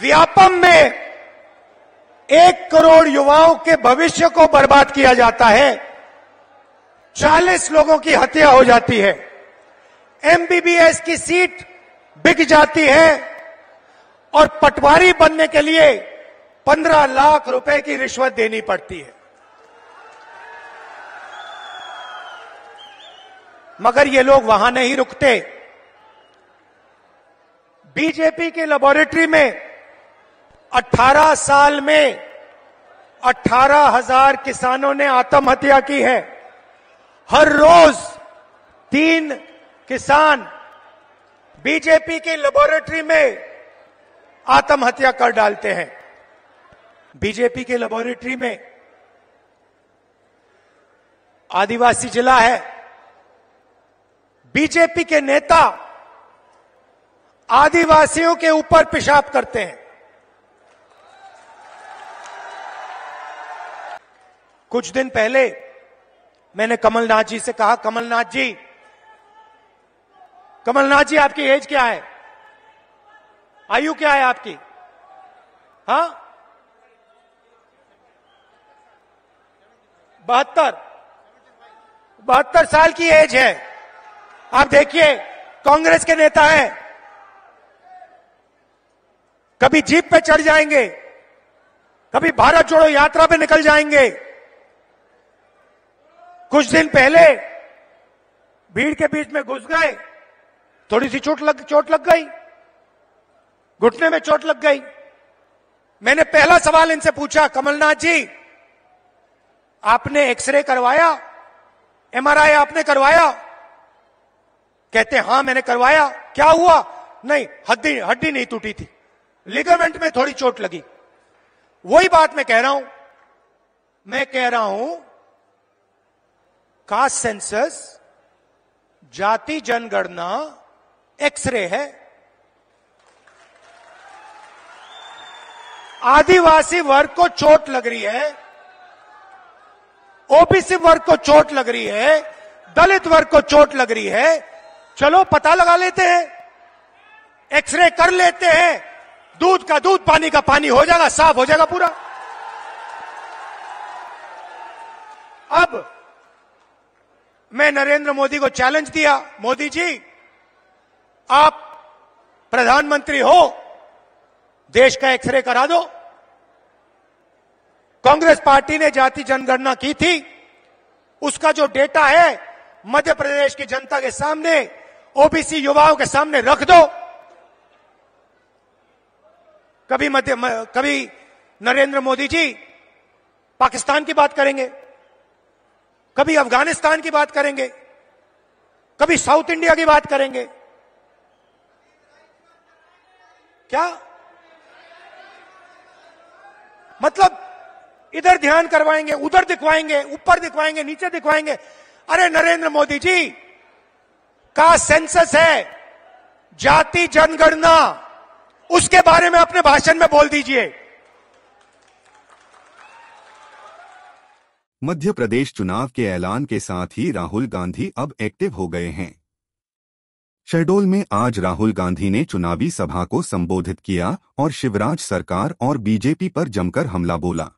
व्यापम में एक करोड़ युवाओं के भविष्य को बर्बाद किया जाता है चालीस लोगों की हत्या हो जाती है एमबीबीएस की सीट बिक जाती है और पटवारी बनने के लिए पंद्रह लाख रुपए की रिश्वत देनी पड़ती है मगर ये लोग वहां नहीं रुकते बीजेपी के लेबोरेटरी में 18 साल में अठारह हजार किसानों ने आत्महत्या की है हर रोज तीन किसान बीजेपी की लेबोरेटरी में आत्महत्या कर डालते हैं बीजेपी के लेबोरेटरी में आदिवासी जिला है बीजेपी के नेता आदिवासियों के ऊपर पेशाब करते हैं कुछ दिन पहले मैंने कमलनाथ जी से कहा कमलनाथ जी कमलनाथ जी आपकी एज क्या है आयु क्या है आपकी हा बहत्तर बहत्तर साल की एज है आप देखिए कांग्रेस के नेता हैं कभी जीप पे चढ़ जाएंगे कभी भारत जोड़ो यात्रा पे निकल जाएंगे कुछ दिन पहले भीड़ के बीच में घुस गए थोड़ी सी चोट लग चोट लग गई घुटने में चोट लग गई मैंने पहला सवाल इनसे पूछा कमलनाथ जी आपने एक्सरे करवाया एमआरआई आपने करवाया कहते हां मैंने करवाया क्या हुआ नहीं हड्डी हड्डी नहीं टूटी थी लिगामेंट में थोड़ी चोट लगी वही बात मैं कह रहा हूं मैं कह रहा हूं कास्ट सेंसस जाति जनगणना एक्सरे है आदिवासी वर्ग को चोट लग रही है ओबीसी वर्ग को चोट लग रही है दलित वर्ग को चोट लग रही है चलो पता लगा लेते हैं एक्सरे कर लेते हैं दूध का दूध पानी का पानी हो जाएगा साफ हो जाएगा पूरा अब मैं नरेंद्र मोदी को चैलेंज दिया मोदी जी आप प्रधानमंत्री हो देश का एक्सरे करा दो कांग्रेस पार्टी ने जाति जनगणना की थी उसका जो डेटा है मध्य प्रदेश की जनता के सामने ओबीसी युवाओं के सामने रख दो कभी मध्य कभी नरेंद्र मोदी जी पाकिस्तान की बात करेंगे कभी अफगानिस्तान की बात करेंगे कभी साउथ इंडिया की बात करेंगे क्या मतलब इधर ध्यान करवाएंगे उधर दिखवाएंगे ऊपर दिखवाएंगे नीचे दिखवाएंगे अरे नरेंद्र मोदी जी का सेंसस है जाति जनगणना उसके बारे में अपने भाषण में बोल दीजिए मध्य प्रदेश चुनाव के ऐलान के साथ ही राहुल गांधी अब एक्टिव हो गए हैं शहडोल में आज राहुल गांधी ने चुनावी सभा को संबोधित किया और शिवराज सरकार और बीजेपी पर जमकर हमला बोला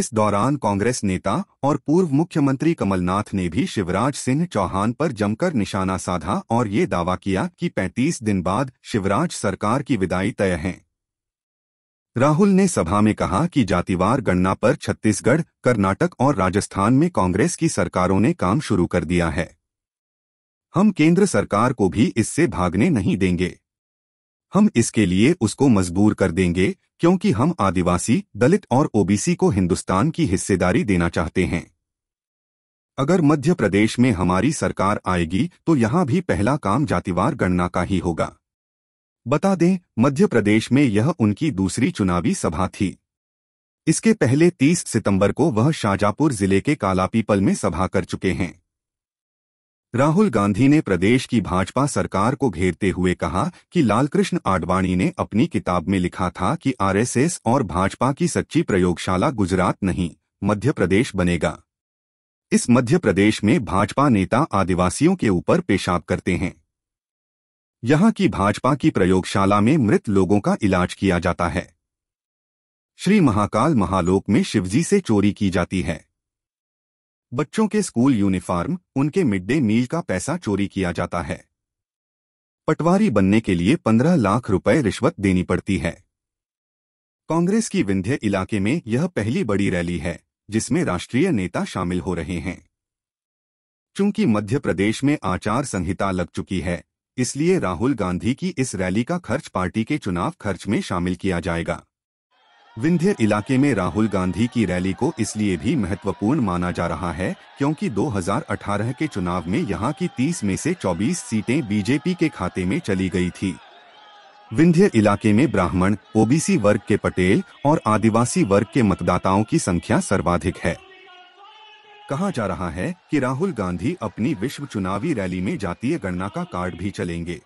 इस दौरान कांग्रेस नेता और पूर्व मुख्यमंत्री कमलनाथ ने भी शिवराज सिंह चौहान पर जमकर निशाना साधा और ये दावा किया कि 35 दिन बाद शिवराज सरकार की विदाई तय है राहुल ने सभा में कहा कि जातिवार गणना पर छत्तीसगढ़ कर्नाटक और राजस्थान में कांग्रेस की सरकारों ने काम शुरू कर दिया है हम केंद्र सरकार को भी इससे भागने नहीं देंगे हम इसके लिए उसको मजबूर कर देंगे क्योंकि हम आदिवासी दलित और ओबीसी को हिंदुस्तान की हिस्सेदारी देना चाहते हैं अगर मध्य प्रदेश में हमारी सरकार आएगी तो यहाँ भी पहला काम जातिवार गणना का ही होगा बता दें मध्य प्रदेश में यह उनकी दूसरी चुनावी सभा थी इसके पहले 30 सितंबर को वह शाजापुर जिले के कालापीपल में सभा कर चुके हैं राहुल गांधी ने प्रदेश की भाजपा सरकार को घेरते हुए कहा कि लालकृष्ण आडवाणी ने अपनी किताब में लिखा था कि आरएसएस और भाजपा की सच्ची प्रयोगशाला गुजरात नहीं मध्य प्रदेश बनेगा इस मध्य प्रदेश में भाजपा नेता आदिवासियों के ऊपर पेशाब करते हैं यहाँ की भाजपा की प्रयोगशाला में मृत लोगों का इलाज किया जाता है श्री महाकाल महालोक में शिवजी से चोरी की जाती है बच्चों के स्कूल यूनिफॉर्म उनके मिड डे मील का पैसा चोरी किया जाता है पटवारी बनने के लिए पंद्रह लाख रुपए रिश्वत देनी पड़ती है कांग्रेस की विंध्य इलाके में यह पहली बड़ी रैली है जिसमें राष्ट्रीय नेता शामिल हो रहे हैं चूंकि मध्य प्रदेश में आचार संहिता लग चुकी है इसलिए राहुल गांधी की इस रैली का खर्च पार्टी के चुनाव खर्च में शामिल किया जाएगा विंध्य इलाके में राहुल गांधी की रैली को इसलिए भी महत्वपूर्ण माना जा रहा है क्योंकि 2018 के चुनाव में यहां की 30 में से 24 सीटें बीजेपी के खाते में चली गई थी विंध्य इलाके में ब्राह्मण ओबीसी वर्ग के पटेल और आदिवासी वर्ग के मतदाताओं की संख्या सर्वाधिक है कहा जा रहा है कि राहुल गांधी अपनी विश्व चुनावी रैली में जातीय गणना का कार्ड भी चलेंगे